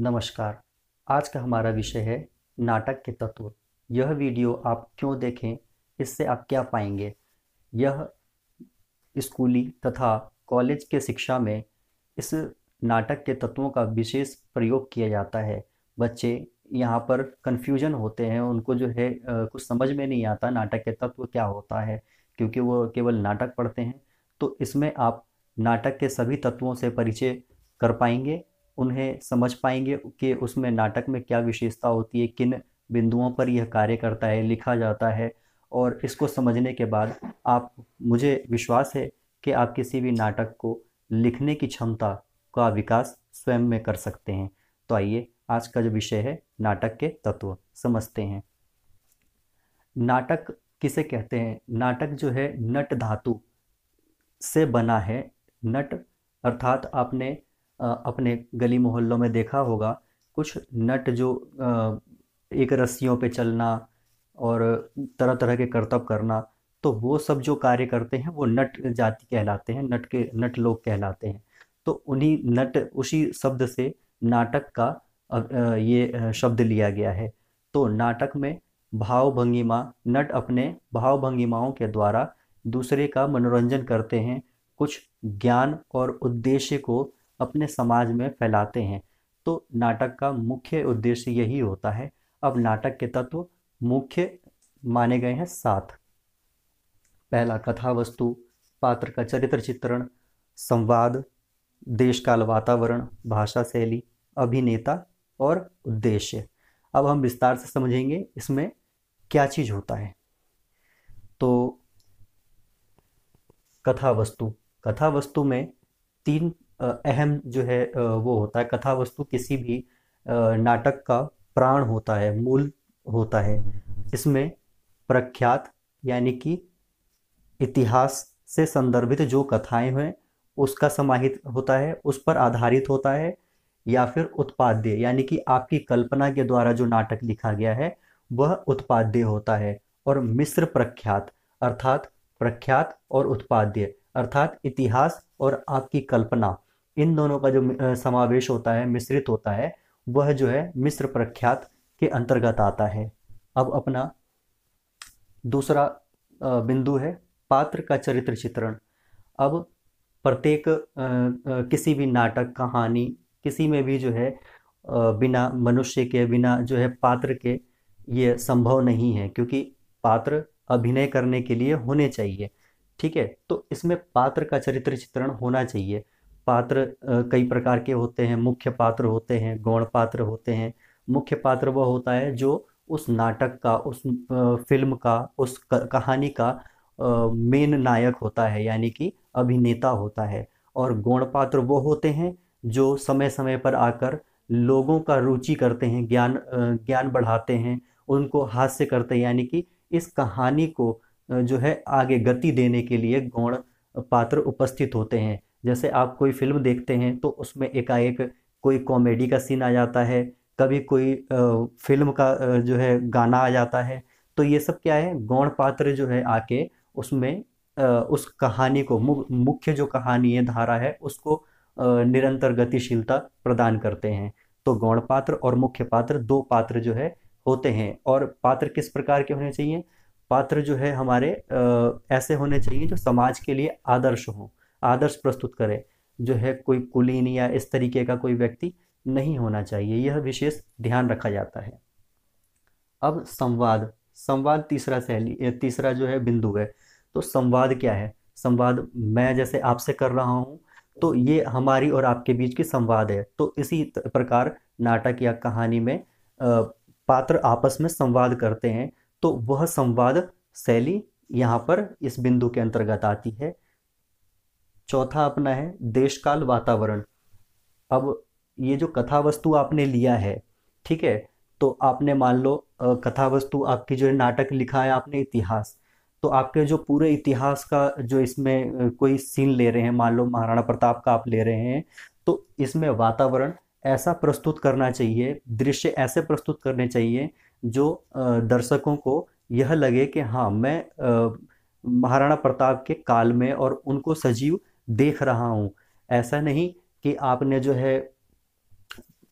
नमस्कार आज का हमारा विषय है नाटक के तत्व यह वीडियो आप क्यों देखें इससे आप क्या पाएंगे यह स्कूली तथा कॉलेज के शिक्षा में इस नाटक के तत्वों का विशेष प्रयोग किया जाता है बच्चे यहाँ पर कन्फ्यूजन होते हैं उनको जो है कुछ समझ में नहीं आता नाटक के तत्व क्या होता है क्योंकि वो केवल नाटक पढ़ते हैं तो इसमें आप नाटक के सभी तत्वों से परिचय कर पाएंगे उन्हें समझ पाएंगे कि उसमें नाटक में क्या विशेषता होती है किन बिंदुओं पर यह कार्य करता है लिखा जाता है और इसको समझने के बाद आप मुझे विश्वास है कि आप किसी भी नाटक को लिखने की क्षमता का विकास स्वयं में कर सकते हैं तो आइए आज का जो विषय है नाटक के तत्व समझते हैं नाटक किसे कहते हैं नाटक जो है नट धातु से बना है नट अर्थात आपने अपने गली मोहल्लों में देखा होगा कुछ नट जो एक रस्सियों पे चलना और तरह तरह के करतब करना तो वो सब जो कार्य करते हैं वो नट जाति कहलाते हैं नट के नट लोग कहलाते हैं तो उन्हीं नट उसी शब्द से नाटक का ये शब्द लिया गया है तो नाटक में भाव भंगिमा नट अपने भाव भंगिमाओं के द्वारा दूसरे का मनोरंजन करते हैं कुछ ज्ञान और उद्देश्य को अपने समाज में फैलाते हैं तो नाटक का मुख्य उद्देश्य यही होता है अब नाटक के तत्व मुख्य माने गए हैं सात पहला कथा वस्तु पात्र का चरित्र चित्रण संवाद देश काल वातावरण भाषा शैली अभिनेता और उद्देश्य अब हम विस्तार से समझेंगे इसमें क्या चीज़ होता है तो कथा वस्तु कथा वस्तु में तीन अहम जो है वो होता है कथा वस्तु किसी भी नाटक का प्राण होता है मूल होता है इसमें प्रख्यात यानी कि इतिहास से संदर्भित जो कथाएं हैं उसका समाहित होता है उस पर आधारित होता है या फिर उत्पाद्य यानी कि आपकी कल्पना के द्वारा जो नाटक लिखा गया है वह उत्पाद्य होता है और मिश्र प्रख्यात अर्थात प्रख्यात और उत्पाद्य अर्थात इतिहास और आपकी कल्पना इन दोनों का जो समावेश होता है मिश्रित होता है वह जो है मिश्र प्रख्यात के अंतर्गत आता है अब अपना दूसरा बिंदु है पात्र का चरित्र चित्रण अब प्रत्येक किसी भी नाटक कहानी किसी में भी जो है बिना मनुष्य के बिना जो है पात्र के ये संभव नहीं है क्योंकि पात्र अभिनय करने के लिए होने चाहिए ठीक है तो इसमें पात्र का चरित्र चित्रण होना चाहिए पात्र कई प्रकार के होते हैं मुख्य पात्र होते हैं गौण पात्र होते हैं मुख्य पात्र वह होता है जो उस नाटक का उस फिल्म का उस कहानी का मेन नायक होता है यानी कि अभिनेता होता है और गौण पात्र वो होते हैं जो समय समय पर आकर लोगों का रुचि करते हैं ज्ञान ज्ञान बढ़ाते हैं उनको हास्य करते हैं यानी कि इस कहानी को जो है आगे गति देने के लिए गौण पात्र उपस्थित होते हैं जैसे आप कोई फिल्म देखते हैं तो उसमें एकाएक कोई कॉमेडी का सीन आ जाता है कभी कोई फिल्म का जो है गाना आ जाता है तो ये सब क्या है गौण पात्र जो है आके उसमें उस कहानी को मुख्य जो कहानी है धारा है उसको निरंतर गतिशीलता प्रदान करते हैं तो गौण पात्र और मुख्य पात्र दो पात्र जो है होते हैं और पात्र किस प्रकार के होने चाहिए पात्र जो है हमारे ऐसे होने चाहिए जो समाज के लिए आदर्श हों आदर्श प्रस्तुत करे जो है कोई कुलीन या इस तरीके का कोई व्यक्ति नहीं होना चाहिए यह विशेष ध्यान रखा जाता है अब संवाद संवाद तीसरा शैली तीसरा जो है बिंदु है तो संवाद क्या है संवाद मैं जैसे आपसे कर रहा हूँ तो ये हमारी और आपके बीच की संवाद है तो इसी प्रकार नाटक या कहानी में पात्र आपस में संवाद करते हैं तो वह संवाद शैली यहाँ पर इस बिंदु के अंतर्गत आती है चौथा अपना है देश काल वातावरण अब ये जो कथा वस्तु आपने लिया है ठीक है तो आपने मान लो कथा वस्तु आपकी जो है नाटक लिखा है आपने इतिहास तो आपके जो पूरे इतिहास का जो इसमें कोई सीन ले रहे हैं मान लो महाराणा प्रताप का आप ले रहे हैं तो इसमें वातावरण ऐसा प्रस्तुत करना चाहिए दृश्य ऐसे प्रस्तुत करने चाहिए जो दर्शकों को यह लगे कि हाँ मैं महाराणा प्रताप के काल में और उनको सजीव देख रहा हूँ ऐसा नहीं कि आपने जो है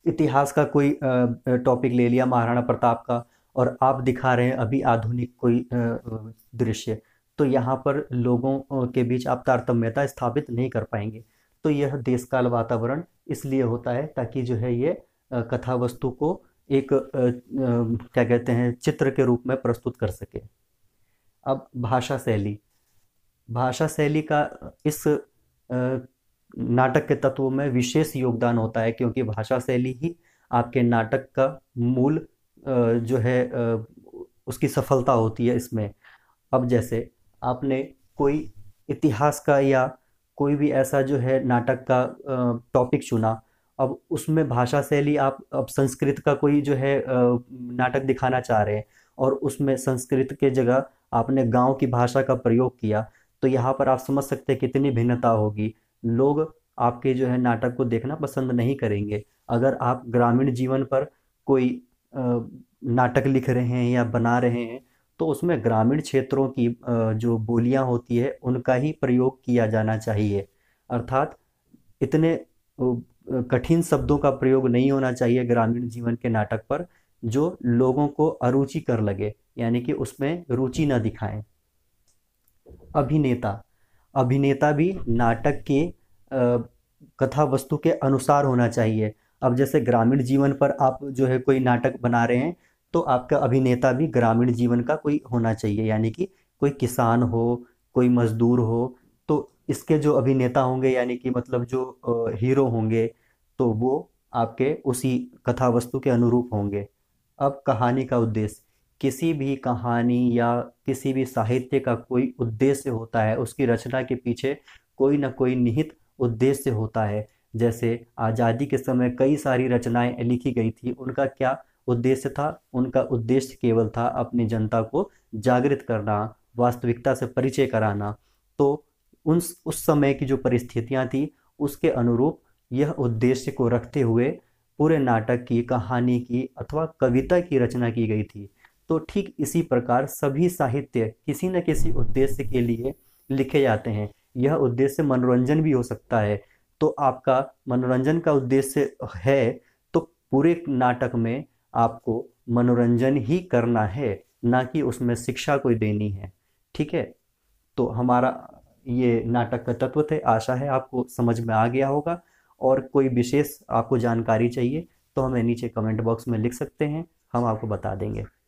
इतिहास का कोई टॉपिक ले लिया महाराणा प्रताप का और आप दिखा रहे हैं अभी आधुनिक कोई दृश्य तो यहाँ पर लोगों के बीच आप तारतम्यता स्थापित नहीं कर पाएंगे तो यह देश काल वातावरण इसलिए होता है ताकि जो है ये कथा वस्तु को एक क्या कहते हैं चित्र के रूप में प्रस्तुत कर सके अब भाषा शैली भाषा शैली का इस नाटक के तत्वों में विशेष योगदान होता है क्योंकि भाषा शैली ही आपके नाटक का मूल जो है उसकी सफलता होती है इसमें अब जैसे आपने कोई इतिहास का या कोई भी ऐसा जो है नाटक का टॉपिक चुना अब उसमें भाषा शैली आप अब संस्कृत का कोई जो है नाटक दिखाना चाह रहे हैं और उसमें संस्कृत के जगह आपने गांव की भाषा का प्रयोग किया तो यहाँ पर आप समझ सकते हैं कितनी भिन्नता होगी लोग आपके जो है नाटक को देखना पसंद नहीं करेंगे अगर आप ग्रामीण जीवन पर कोई नाटक लिख रहे हैं या बना रहे हैं तो उसमें ग्रामीण क्षेत्रों की जो बोलियां होती है उनका ही प्रयोग किया जाना चाहिए अर्थात इतने कठिन शब्दों का प्रयोग नहीं होना चाहिए ग्रामीण जीवन के नाटक पर जो लोगों को अरुचि कर लगे यानी कि उसमें रुचि ना दिखाएं अभिनेता अभिनेता भी नाटक के कथा वस्तु के अनुसार होना चाहिए अब जैसे ग्रामीण जीवन पर आप जो है कोई नाटक बना रहे हैं तो आपका अभिनेता भी ग्रामीण जीवन का कोई होना चाहिए यानी कि कोई किसान हो कोई मजदूर हो तो इसके जो अभिनेता होंगे यानी कि मतलब जो हीरो होंगे तो वो आपके उसी कथा वस्तु के अनुरूप होंगे अब कहानी का उद्देश्य किसी भी कहानी या किसी भी साहित्य का कोई उद्देश्य होता है उसकी रचना के पीछे कोई ना कोई निहित उद्देश्य होता है जैसे आज़ादी के समय कई सारी रचनाएं लिखी गई थी उनका क्या उद्देश्य था उनका उद्देश्य केवल था अपनी जनता को जागृत करना वास्तविकता से परिचय कराना तो उन उस समय की जो परिस्थितियाँ थी उसके अनुरूप यह उद्देश्य को रखते हुए पूरे नाटक की कहानी की अथवा कविता की रचना की गई थी तो ठीक इसी प्रकार सभी साहित्य किसी न किसी उद्देश्य के लिए लिखे जाते हैं यह उद्देश्य मनोरंजन भी हो सकता है तो आपका मनोरंजन का उद्देश्य है तो पूरे नाटक में आपको मनोरंजन ही करना है ना कि उसमें शिक्षा कोई देनी है ठीक है तो हमारा ये नाटक का तत्व थे आशा है आपको समझ में आ गया होगा और कोई विशेष आपको जानकारी चाहिए तो हमें नीचे कमेंट बॉक्स में लिख सकते हैं हम आपको बता देंगे